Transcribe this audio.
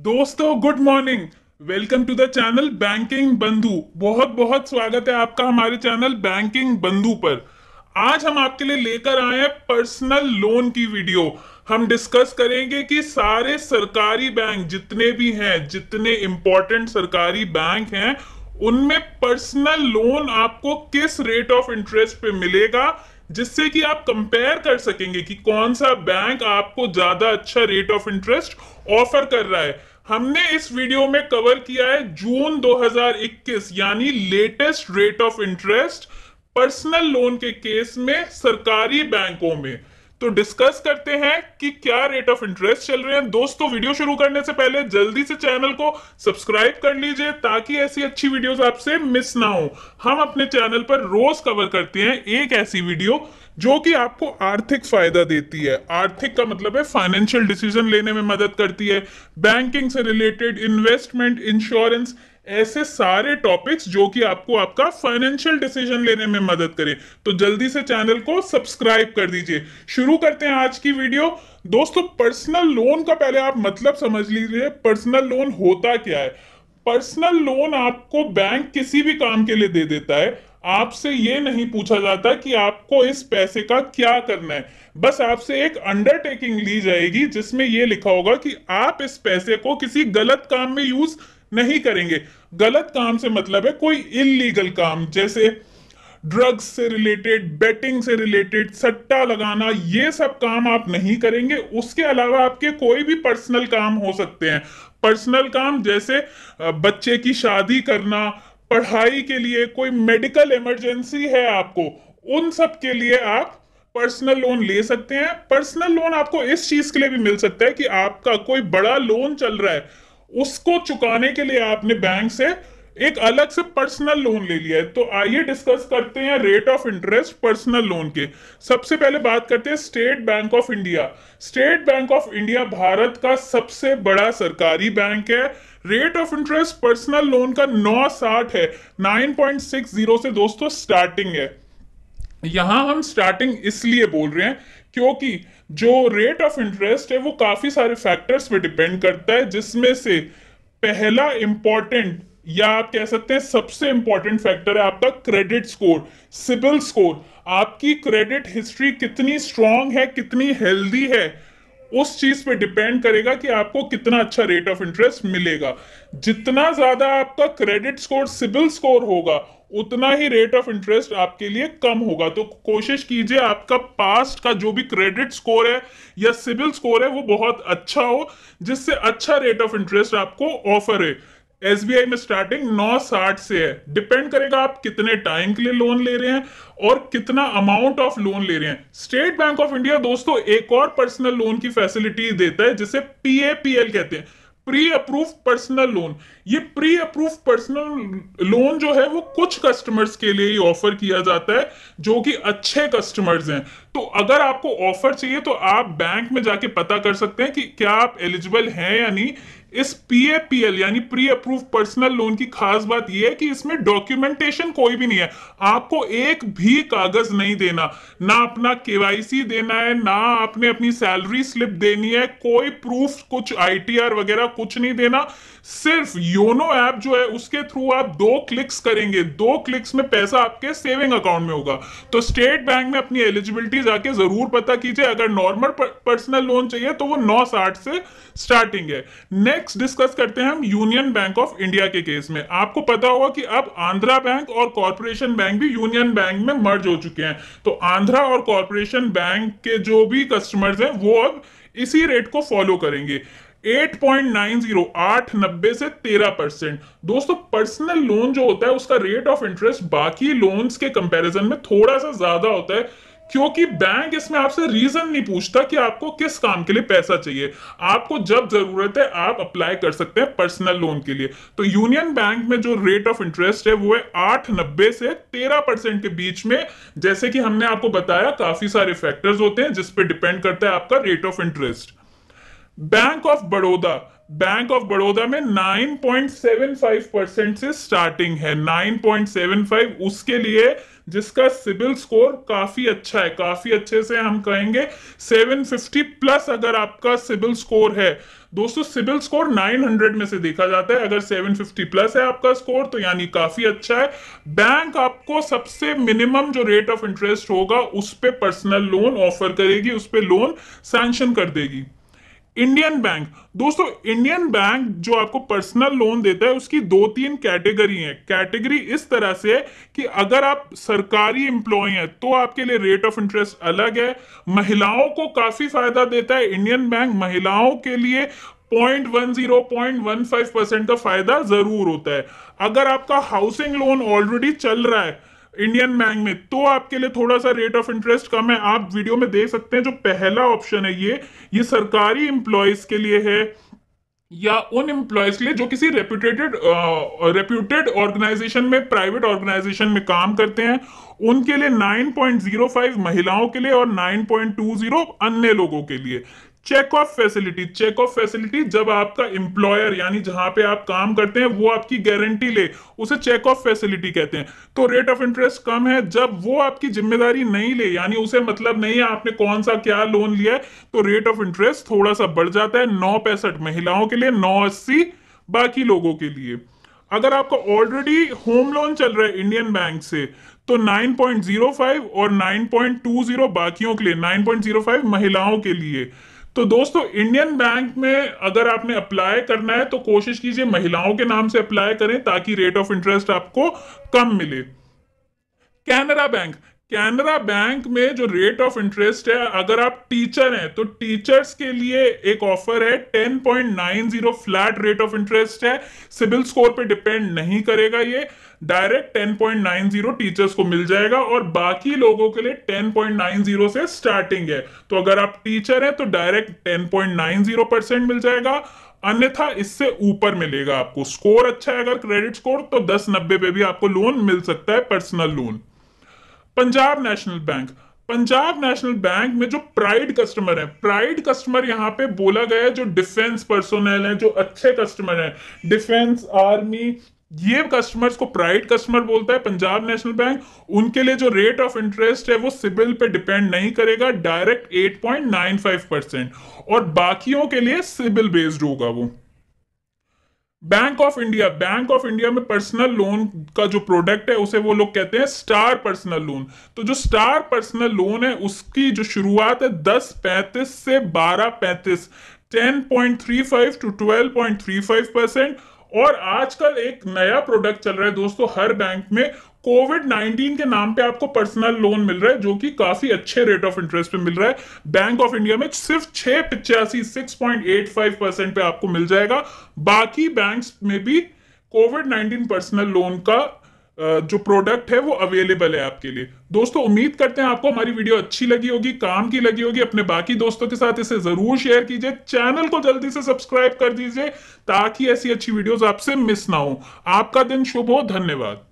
दोस्तों good morning welcome to the channel banking Bandhu बहुत बहुत स्वागत है आपका हमारे चैनल बैंकिंग बंधु पर आज हम आपके लिए लेकर आए हैं पर्सनल लोन की वीडियो हम डिस्कस करेंगे कि सारे सरकारी बैंक जितने भी हैं जितने इंपॉर्टेंट सरकारी बैंक हैं उनमें पर्सनल लोन आपको किस रेट ऑफ इंटरेस्ट पे मिलेगा जिससे कि आप कंपेयर कर सकेंगे कि कौन सा बैंक आपको ज़्यादा अच्छा रेट ऑफ इंटरेस्ट ऑफर कर रहा है हमने इस वीडियो में कवर किया है जून 2021 यानी latest rate of interest personal loan के केस में सरकारी बैंकों में तो डिस्कस करते हैं कि क्या रेट ऑफ इंटरेस्ट चल रहे हैं दोस्तों वीडियो शुरू करने से पहले जल्दी से चैनल को सब्सक्राइब कर लीजिए ताकि ऐसी अच्छी वीडियोस आपसे मिस ना हो हम अपने चैनल पर रोज कवर करते हैं एक ऐसी वीडियो जो कि आपको आर्थिक फायदा देती है आर्थिक का मतलब है फाइनेंशियल डिसीजन लेने में मदद करती है बैंकिंग से रिलेटेड इन्वेस्टमेंट इंश्योरेंस ऐसे सारे टॉपिक्स जो कि आपको आपका फाइनेंशियल डिसीजन लेने में मदद करें तो जल्दी से चैनल को सब्सक्राइब कर दीजिए शुरू करते हैं आज की वीडियो दोस्तों पर्सनल लोन का पहले आप मतलब समझ लीजिए पर्सनल लोन होता क्या है पर्सनल लोन आपको बैंक किसी भी काम के लिए दे देता है आपसे ये नहीं पूछा जाता कि आपको इस पैसे का क्या करना है बस आपसे एक अंडरटेकिंग ली जाएगी जिसमें यह लिखा होगा कि आप इस पैसे को किसी गलत काम में यूज नहीं करेंगे गलत काम से मतलब है कोई इलीगल काम जैसे ड्रग्स से रिलेटेड बेटिंग से रिलेटेड सट्टा लगाना ये सब काम आप नहीं करेंगे उसके अलावा आपके कोई भी पर्सनल काम हो सकते हैं पर्सनल काम जैसे बच्चे की शादी करना पढ़ाई के लिए कोई मेडिकल इमरजेंसी है आपको उन सब के लिए आप पर्सनल लोन ले सकते हैं पर्सनल लोन आपको इस चीज के लिए भी मिल सकता है कि आपका कोई बड़ा लोन चल रहा है उसको चुकाने के लिए आपने बैंक से एक अलग से पर्सनल लोन ले लिया है तो आइए डिस्कस करते हैं rate of interest personal loan के सबसे पहले बात करते हैं State Bank of India State Bank of India Bharat का सबसे बड़ा सरकारी बैंक है rate of interest personal loan का नौ साठ है नाइन पॉइंट सिक्स जीरो से दोस्तों स्टार्टिंग है यहां हम स्टार्टिंग इसलिए बोल रहे हैं क्योंकि जो रेट ऑफ इंटरेस्ट है वो काफ़ी सारे फैक्टर्स पे डिपेंड करता है जिसमें से पहला इंपॉर्टेंट या आप कह सकते हैं सबसे इंपॉर्टेंट फैक्टर है आपका क्रेडिट स्कोर सिबिल स्कोर आपकी क्रेडिट हिस्ट्री कितनी स्ट्रांग है कितनी हेल्दी है उस चीज पे डिपेंड करेगा कि आपको कितना अच्छा रेट ऑफ इंटरेस्ट मिलेगा जितना ज्यादा आपका क्रेडिट स्कोर सिबिल स्कोर होगा उतना ही रेट ऑफ इंटरेस्ट आपके लिए कम होगा तो कोशिश कीजिए आपका पास्ट का जो भी क्रेडिट स्कोर है या सिविल स्कोर है वो बहुत अच्छा हो जिससे अच्छा रेट ऑफ इंटरेस्ट आपको ऑफर है एस में स्टार्टिंग नौ साठ से है डिपेंड करेगा आप कितने टाइम के लिए लोन ले रहे हैं और कितना अमाउंट ऑफ लोन ले रहे हैं स्टेट बैंक ऑफ इंडिया दोस्तों एक और पर्सनल लोन की फैसिलिटी देता है जिसे पी कहते हैं प्री अप्रूव पर्सनल लोन ये प्री अप्रूव पर्सनल लोन जो है वो कुछ कस्टमर्स के लिए ही ऑफर किया जाता है जो कि अच्छे कस्टमर्स हैं तो अगर आपको ऑफर चाहिए तो आप बैंक में जाके पता कर सकते हैं कि क्या आप एलिजिबल हैं या नहीं इस एल यानी प्री अप्रूव पर्सनल लोन की खास बात यह है कि इसमें डॉक्यूमेंटेशन कोई भी नहीं है आपको एक भी कागज नहीं देना ना अपना केवाईसी देना है ना आपने अपनी सैलरी स्लिप देनी है कोई प्रूफ कुछ आईटीआर वगैरह कुछ नहीं देना सिर्फ योनो ऐप जो है उसके थ्रू आप दो क्लिक्स करेंगे दो क्लिक्स में पैसा आपके सेविंग अकाउंट में होगा तो स्टेट बैंक में अपनी एलिजिबिलिटी भी जाके जरूर पता कीजिए अगर नॉर्मल पर्सनल लोन चाहिए तो वो नौ साठ से स्टार्टिंग है नेक्स्ट डिस्कस करते हैं हम यूनियन बैंक ऑफ इंडिया के केस में आपको पता होगा कि अब आंध्रा बैंक और कॉरपोरेशन बैंक भी यूनियन बैंक में मर्ज हो चुके हैं तो आंध्रा और कॉरपोरेशन बैंक के जो भी कस्टमर्स हैं वो अब इसी रेट को फॉलो करेंगे 8.90 आठ नब्बे से 13 परसेंट दोस्तों पर्सनल लोन जो होता है उसका रेट ऑफ इंटरेस्ट बाकी लोन्स के कंपैरिजन में थोड़ा सा ज्यादा होता है क्योंकि बैंक इसमें आपसे रीजन नहीं पूछता कि आपको किस काम के लिए पैसा चाहिए आपको जब जरूरत है आप अप्लाई कर सकते हैं पर्सनल लोन के लिए तो यूनियन बैंक में जो रेट ऑफ इंटरेस्ट है वो है आठ नब्बे से तेरह परसेंट के बीच में जैसे कि हमने आपको बताया काफी सारे फैक्टर्स होते हैं जिस पर डिपेंड करता है आपका rate of interest Bank of Baroda Bank of Baroda में 9.75 परसेंट से स्टार्टिंग है 9.75 उसके लिए जिसका सिबिल स्कोर काफी अच्छा है काफी अच्छे से हम कहेंगे 750 प्लस अगर आपका सिबिल स्कोर है दोस्तों सिबिल स्कोर 900 में से देखा जाता है अगर 750 प्लस है आपका स्कोर तो यानी काफी अच्छा है बैंक आपको सबसे मिनिमम जो रेट ऑफ इंटरेस्ट होगा उस पर पर्सनल लोन ऑफर करेगी उस पर लोन सैंक्शन कर देगी इंडियन बैंक दोस्तों इंडियन बैंक जो आपको पर्सनल लोन देता है उसकी दो तीन कैटेगरी है कैटेगरी इस तरह से है कि अगर आप सरकारी इंप्लॉय हैं तो आपके लिए रेट ऑफ इंटरेस्ट अलग है महिलाओं को काफी फायदा देता है इंडियन बैंक महिलाओं के लिए point one zero point one five percent का फायदा जरूर होता है अगर आपका हाउसिंग लोन ऑलरेडी चल रहा है इंडियन बैंक में तो आपके लिए थोड़ा सा रेट ऑफ इंटरेस्ट कम है आप वीडियो में देख सकते हैं जो पहला ऑप्शन है ये ये सरकारी इंप्लॉयज के लिए है या उन एम्प्लॉयज के लिए जो किसी रेप्यूटेटेड रेप्यूटेड ऑर्गेनाइजेशन में प्राइवेट ऑर्गेनाइजेशन में काम करते हैं उनके लिए 9.05 महिलाओं के लिए और 9.20 अन्य लोगों के लिए check off facility check off facility जब आपका एम्प्लॉयर यानी जहां पे आप काम करते हैं वो आपकी गारंटी ले उसे चेक ऑफ फैसिलिटी कहते हैं तो रेट ऑफ इंटरेस्ट कम है जब वो आपकी जिम्मेदारी नहीं ले यानी उसे मतलब नहीं है आपने कौन सा क्या लोन लिया है तो रेट ऑफ इंटरेस्ट थोड़ा सा बढ़ जाता है नौ पैंसठ महिलाओं के लिए नौ अस्सी बाकी लोगों के लिए अगर आपका ऑलरेडी होम लोन चल रहा है इंडियन बैंक से तो 9.05 और 9.20 बाकियों के लिए 9.05 महिलाओं के लिए तो दोस्तों इंडियन बैंक में अगर आपने अप्लाई करना है तो कोशिश कीजिए महिलाओं के नाम से अप्लाई करें ताकि रेट ऑफ इंटरेस्ट आपको कम मिले कैनरा बैंक कैनरा बैंक में जो रेट ऑफ इंटरेस्ट है अगर आप टीचर हैं तो टीचर्स के लिए एक ऑफर है 10.90 फ्लैट रेट ऑफ इंटरेस्ट है सिविल स्कोर पे डिपेंड नहीं करेगा ये डायरेक्ट 10.90 टीचर्स को मिल जाएगा और बाकी लोगों के लिए 10.90 से स्टार्टिंग है तो अगर आप टीचर हैं तो डायरेक्ट 10.90 परसेंट मिल जाएगा अन्यथा इससे ऊपर मिलेगा आपको स्कोर अच्छा है अगर क्रेडिट स्कोर तो दस नब्बे पे भी आपको लोन मिल सकता है personal loan Punjab National Bank Punjab National Bank में जो प्राइड कस्टमर है प्राइड कस्टमर यहाँ पे बोला गया है जो डिफेंस पर्सोनल है जो अच्छे कस्टमर है डिफेंस आर्मी ये कस्टमर्स को प्राइड कस्टमर बोलता है पंजाब नेशनल बैंक उनके लिए जो रेट ऑफ इंटरेस्ट है वो सिबिल पे डिपेंड नहीं करेगा डायरेक्ट 8.95 परसेंट और बाकियों के लिए सिबिल बेस्ड होगा वो Bank of India Bank of India में पर्सनल लोन का जो प्रोडक्ट है उसे वो लोग कहते हैं स्टार पर्सनल लोन तो जो स्टार पर्सनल लोन है उसकी जो शुरुआत है दस पैंतीस से बारह पैंतीस ten point three five to twelve point three five percent और आजकल एक नया प्रोडक्ट चल रहा है दोस्तों हर बैंक में कोविड 19 के नाम पे आपको पर्सनल लोन मिल रहा है जो कि काफी अच्छे रेट ऑफ इंटरेस्ट पे मिल रहा है बैंक ऑफ इंडिया में सिर्फ छह पिचासी six point eight five percent पे आपको मिल जाएगा बाकी बैंक्स में भी कोविड 19 पर्सनल लोन का जो प्रोडक्ट है वो अवेलेबल है आपके लिए दोस्तों उम्मीद करते हैं आपको हमारी वीडियो अच्छी लगी होगी काम की लगी होगी अपने बाकी दोस्तों के साथ इसे जरूर शेयर कीजिए चैनल को जल्दी से सब्सक्राइब कर दीजिए ताकि ऐसी अच्छी वीडियोस आपसे मिस ना हो आपका दिन शुभ हो धन्यवाद